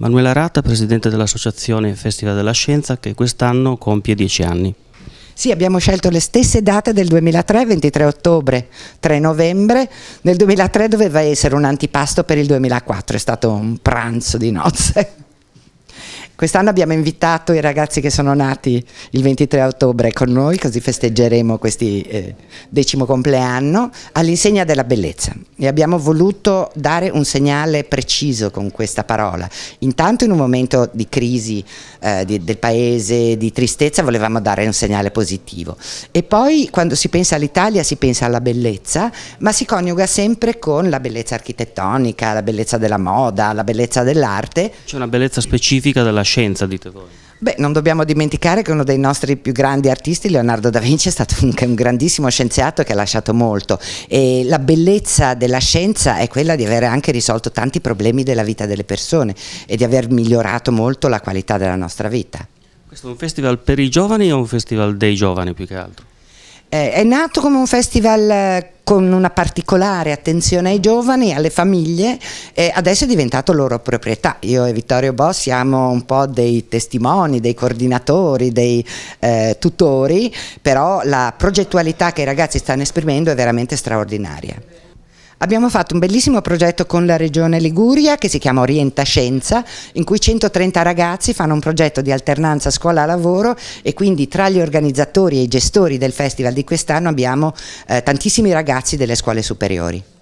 Manuela Rata, presidente dell'Associazione Festival della Scienza, che quest'anno compie 10 anni. Sì, abbiamo scelto le stesse date del 2003, 23 ottobre, 3 novembre. Nel 2003 doveva essere un antipasto per il 2004, è stato un pranzo di nozze. Quest'anno abbiamo invitato i ragazzi che sono nati il 23 ottobre con noi, così festeggeremo questo eh, decimo compleanno, all'insegna della bellezza e abbiamo voluto dare un segnale preciso con questa parola. Intanto in un momento di crisi eh, di, del paese, di tristezza, volevamo dare un segnale positivo e poi quando si pensa all'Italia si pensa alla bellezza, ma si coniuga sempre con la bellezza architettonica, la bellezza della moda, la bellezza dell'arte. C'è una bellezza specifica della scienza, dite voi? Beh, non dobbiamo dimenticare che uno dei nostri più grandi artisti, Leonardo da Vinci, è stato un, un, grandissimo scienziato che ha lasciato molto e la bellezza della scienza è quella di aver anche risolto tanti problemi della vita delle persone e di aver migliorato molto la qualità della nostra vita. Questo è un festival per i giovani o un festival dei giovani più che altro? Eh, è nato come un festival eh, con una particolare attenzione ai giovani, alle famiglie e adesso è diventato loro proprietà. Io e Vittorio Bo siamo un po' dei testimoni, dei coordinatori, dei eh, tutori, però la progettualità che i ragazzi stanno esprimendo è veramente straordinaria. Abbiamo fatto un bellissimo progetto con la Regione Liguria che si chiama Orienta Scienza, in cui 130 ragazzi fanno un progetto di alternanza scuola-lavoro e quindi tra gli organizzatori e i gestori del festival di quest'anno abbiamo eh, tantissimi ragazzi delle scuole superiori.